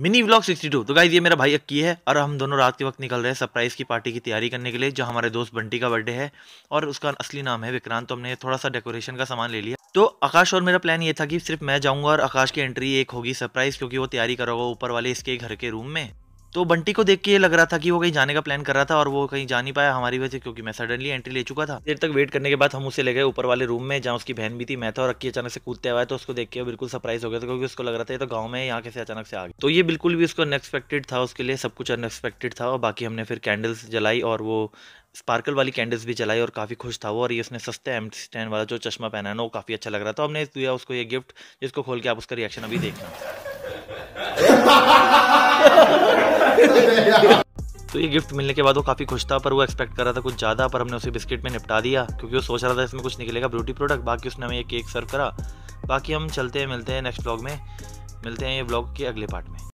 mini vlog 62 तो guys ये मेरा भाई अक्की है और हम दोनों रात के वक्त निकल रहे हैं सरप्राइज़ की पार्टी की तैयारी करने के लिए जो हमारे दोस्त बंटी का बर्थडे है और उसका असली नाम है विक्रांत तो हमने थोड़ा सा डेकोरेशन का सामान ले लिया तो आकाश और मेरा प्लान ये था कि सिर्फ मैं जाऊंगा और आकाश की एंट्री एक होगी सरप्राइज़ क्योंकि वो तैयारी करोगा ऊपर वाले इसके घर के रूम में तो बंटी को देख के ये लग रहा था कि वो कहीं जाने का प्लान कर रहा था और वो कहीं जा नहीं पाया हमारी वजह से क्योंकि मैं सडनली एंट्री ले चुका था देर तक वेट करने के बाद हम उसे ले गए ऊपर वाले रूम में जहाँ उसकी बहन भी थी मैं था और अक्की अचानक से कूदते हुआ तो उसको देख के बिल्कुल सरप्राइज हो गया था क्योंकि उसको लग रहा था तो गाँव में यहाँ कैसे अचानक से आ गया तो ये बिल्कुल भी उसको अनएक्सपेक्टेड था उसके लिए सब कुछ अनएक्सपेक्टेड था और बाकी हमने फिर कैंडल्स जलाई और वो स्पार्कल वाली कैंडल्स भी जलाई और काफ़ी खुश था वो और ये उसने सस्ते एम स्टैंड वाला जो चश्मा पहना है ना वो काफ़ी अच्छा लग रहा था हमने दिया उसको ये गिफ्ट जिसको खोल के आप उसका रिएक्शन अभी देखना तो ये गिफ्ट मिलने के बाद वो काफ़ी खुश था पर वो एक्सपेक्ट कर रहा था कुछ ज़्यादा पर हमने उसे बिस्किट में निपटा दिया क्योंकि वो सोच रहा था इसमें कुछ निकलेगा ब्यूटी प्रोडक्ट बाकी उसने हमें ये केक सर्व करा बाकी हम चलते हैं मिलते हैं नेक्स्ट ब्लॉग में मिलते हैं ये ब्लॉग के अगले पार्ट में